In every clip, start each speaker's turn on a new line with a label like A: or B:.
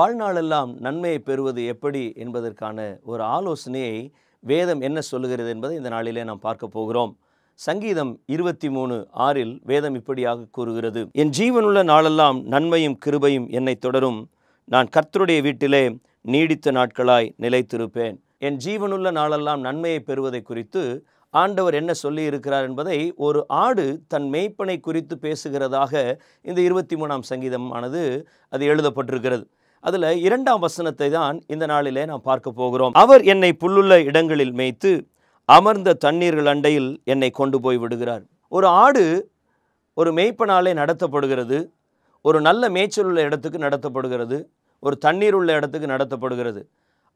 A: வாழ்நாளெல்லாம் நன்மையை பெறுவது எப்படி என்பதற்கான ஒரு ஆலோசனையை வேதம் என்ன சொல்லுகிறது என்பதை இந்த நாளிலே நாம் பார்க்க போகிறோம் சங்கீதம் இருபத்தி மூணு ஆறில் வேதம் இப்படியாக கூறுகிறது என் ஜீவனுள்ள நாளெல்லாம் நன்மையும் கிருபையும் என்னை தொடரும் நான் கர்த்தருடைய வீட்டிலே நீடித்த நாட்களாய் நிலைத்திருப்பேன் என் ஜீவனுள்ள நாளெல்லாம் நன்மையை பெறுவதை குறித்து ஆண்டவர் என்ன சொல்லி இருக்கிறார் என்பதை ஒரு ஆடு தன் மெய்ப்பனை குறித்து பேசுகிறதாக இந்த இருபத்தி மூணாம் சங்கீதமானது அது எழுதப்பட்டிருக்கிறது அதில் இரண்டாம் வசனத்தை தான் இந்த நாளிலே நாம் பார்க்க போகிறோம் அவர் என்னை புல்லுள்ள இடங்களில் மேய்த்து அமர்ந்த தண்ணீர்கள் அண்டையில் என்னை கொண்டு போய் விடுகிறார் ஒரு ஆடு ஒரு மேய்ப்பனாலே நடத்தப்படுகிறது ஒரு நல்ல மேய்ச்சல் உள்ள இடத்துக்கு நடத்தப்படுகிறது ஒரு தண்ணீர் உள்ள இடத்துக்கு நடத்தப்படுகிறது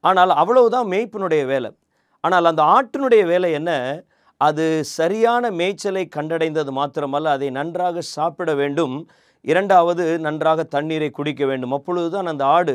A: ஆனால் அவ்வளவுதான் மேய்ப்பினுடைய வேலை ஆனால் அந்த ஆட்டினுடைய வேலை என்ன அது சரியான மேய்ச்சலை கண்டடைந்தது மாத்திரமல்ல அதை நன்றாக சாப்பிட வேண்டும் இரண்டாவது நன்றாக தண்ணீரை குடிக்க வேண்டும் அப்பொழுது தான் அந்த ஆடு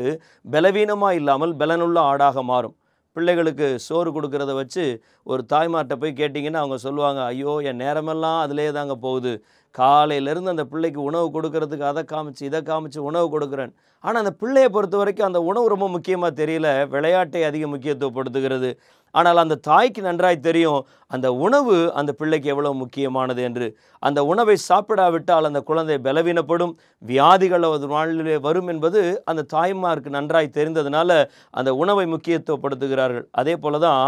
A: பலவீனமாக இல்லாமல் பலனுள்ள ஆடாக மாறும் பிள்ளைகளுக்கு சோறு கொடுக்கறத வச்சு ஒரு தாய்மார்கிட்ட போய் கேட்டிங்கன்னா அவங்க சொல்லுவாங்க ஐயோ என் நேரமெல்லாம் அதிலே தாங்க போகுது காலையிலேருந்து அந்த பிள்ளைக்கு உணவு கொடுக்கறதுக்கு அதை காமிச்சு இதை காமிச்சு உணவு கொடுக்குறேன் ஆனால் அந்த பிள்ளையை பொறுத்த வரைக்கும் அந்த உணவு ரொம்ப முக்கியமாக தெரியல விளையாட்டை அதிக முக்கியத்துவப்படுத்துகிறது ஆனால் அந்த தாய்க்கு நன்றாய் தெரியும் அந்த உணவு அந்த பிள்ளைக்கு எவ்வளோ முக்கியமானது என்று அந்த உணவை சாப்பிடாவிட்டால் அந்த குழந்தை பலவீனப்படும் வியாதிகள் அது வாழ்நிலை வரும் என்பது அந்த தாய்மாருக்கு நன்றாய் தெரிந்ததுனால அந்த உணவை முக்கியத்துவப்படுத்துகிறார்கள் அதே போல தான்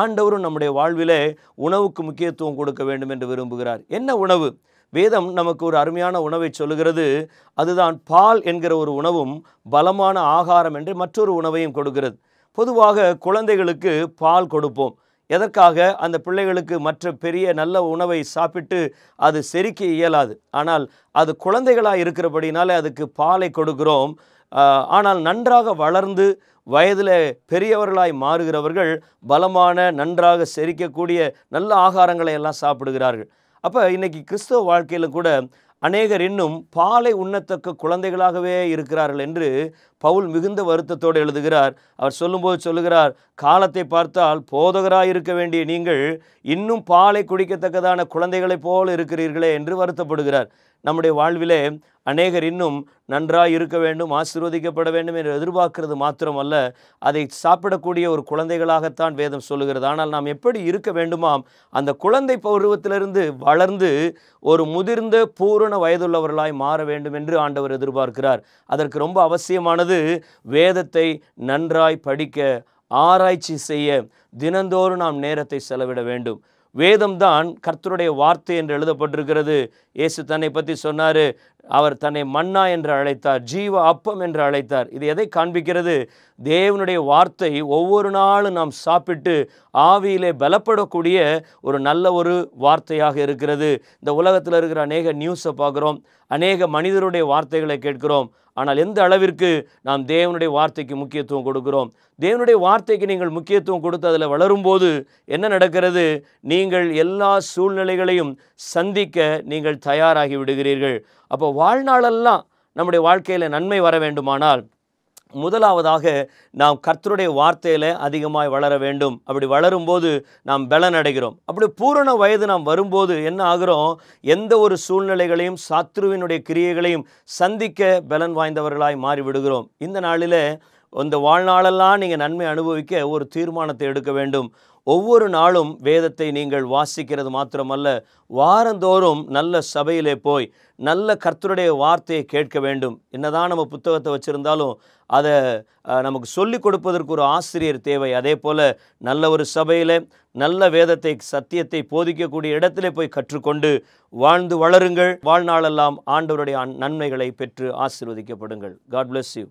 A: ஆண்டவரும் நம்முடைய வாழ்விலே உணவுக்கு முக்கியத்துவம் கொடுக்க வேண்டும் என்று விரும்புகிறார் என்ன உணவு வேதம் நமக்கு ஒரு அருமையான உணவை சொல்லுகிறது அதுதான் பால் என்கிற ஒரு உணவும் பலமான ஆகாரம் என்று மற்றொரு உணவையும் கொடுக்கிறது பொதுவாக குழந்தைகளுக்கு பால் கொடுப்போம் எதற்காக அந்த பிள்ளைகளுக்கு மற்ற பெரிய நல்ல உணவை சாப்பிட்டு அது செரிக்க இயலாது ஆனால் அது குழந்தைகளாக இருக்கிறபடினால அதுக்கு பாலை கொடுக்கிறோம் ஆனால் நன்றாக வளர்ந்து வயதில் பெரியவர்களாய் மாறுகிறவர்கள் பலமான நன்றாக செரிக்கக்கூடிய நல்ல ஆகாரங்களை எல்லாம் சாப்பிடுகிறார்கள் அப்போ இன்றைக்கி கிறிஸ்தவ வாழ்க்கையில் கூட அநேகர் இன்னும் பாலை உண்ணத்தக்க குழந்தைகளாகவே இருக்கிறார்கள் என்று பவுல் மிகுந்த வருத்தத்தோடு எழுதுகிறார் அவர் சொல்லும்போது சொல்லுகிறார் காலத்தை பார்த்தால் போதகராக இருக்க வேண்டிய நீங்கள் இன்னும் பாலை குடிக்கத்தக்கதான குழந்தைகளைப் போல் இருக்கிறீர்களே என்று வருத்தப்படுகிறார் நம்முடைய வாழ்விலே அநேகர் இன்னும் நன்றாக இருக்க வேண்டும் ஆசீர்வதிக்கப்பட வேண்டும் என்று எதிர்பார்க்கிறது மாத்திரமல்ல அதை சாப்பிடக்கூடிய ஒரு குழந்தைகளாகத்தான் வேதம் சொல்லுகிறது ஆனால் நாம் எப்படி இருக்க வேண்டுமாம் அந்த குழந்தை பருவத்திலிருந்து வளர்ந்து ஒரு முதிர்ந்த பூரண வயதுள்ளவர்களாய் மாற வேண்டும் என்று ஆண்டவர் எதிர்பார்க்கிறார் அதற்கு ரொம்ப அவசியமானது வேதத்தை நன்றாய் படிக்க ஆராய்ச்சி செய்ய தினந்தோறும் நாம் நேரத்தை செலவிட வேண்டும் வேதம்தான் கர்த்தருடைய வார்த்தை என்று எழுதப்பட்டிருக்கிறது இயேசு தன்னை பற்றி சொன்னார் அவர் தன்னை மன்னா என்று அழைத்தார் ஜீவ அப்பம் என்று அழைத்தார் இது எதை காண்பிக்கிறது தேவனுடைய வார்த்தை ஒவ்வொரு நாளும் நாம் சாப்பிட்டு ஆவியிலே பலப்படக்கூடிய ஒரு நல்ல ஒரு வார்த்தையாக இருக்கிறது இந்த உலகத்தில் இருக்கிற அநேக நியூஸை பார்க்குறோம் அநேக மனிதருடைய வார்த்தைகளை கேட்கிறோம் ஆனால் எந்த அளவிற்கு நாம் தேவனுடைய வார்த்தைக்கு முக்கியத்துவம் கொடுக்கிறோம் தேவனுடைய வார்த்தைக்கு நீங்கள் முக்கியத்துவம் கொடுத்து அதில் வளரும்போது என்ன நடக்கிறது நீங்கள் எல்லா சூழ்நிலைகளையும் சந்திக்க நீங்கள் தயாராகி விடுகிறீர்கள் அப்போ வாழ்நாளெல்லாம் நம்முடைய வாழ்க்கையில் நன்மை வர வேண்டுமானால் முதலாவதாக நாம் கர்த்தருடைய வார்த்தையில் அதிகமாய் வளர வேண்டும் அப்படி வளரும்போது நாம் பலன் அடைகிறோம் அப்படி பூரண வயது நாம் வரும்போது என்ன ஆகிறோம் எந்த ஒரு சூழ்நிலைகளையும் சாத்ருவினுடைய கிரியைகளையும் சந்திக்க பலன் வாய்ந்தவர்களாய் மாறிவிடுகிறோம் இந்த நாளில் இந்த வாழ்நாளெல்லாம் நீங்கள் நன்மை அனுபவிக்க ஒரு தீர்மானத்தை எடுக்க வேண்டும் ஒவ்வொரு நாளும் வேதத்தை நீங்கள் வாசிக்கிறது மாத்திரமல்ல வாரந்தோறும் நல்ல சபையிலே போய் நல்ல கர்த்தருடைய வார்த்தையை கேட்க வேண்டும் என்னதான் நம்ம புத்தகத்தை வச்சுருந்தாலும் அதை நமக்கு சொல்லிக் கொடுப்பதற்கு ஒரு ஆசிரியர் தேவை அதே போல் நல்ல ஒரு சபையில் நல்ல வேதத்தை சத்தியத்தை போதிக்கக்கூடிய இடத்துல போய் கற்றுக்கொண்டு வாழ்ந்து வளருங்கள் வாழ்நாளெல்லாம் ஆண்டவருடைய நன்மைகளை பெற்று ஆசீர்வதிக்கப்படுங்கள் காட் பிளஸ் யூ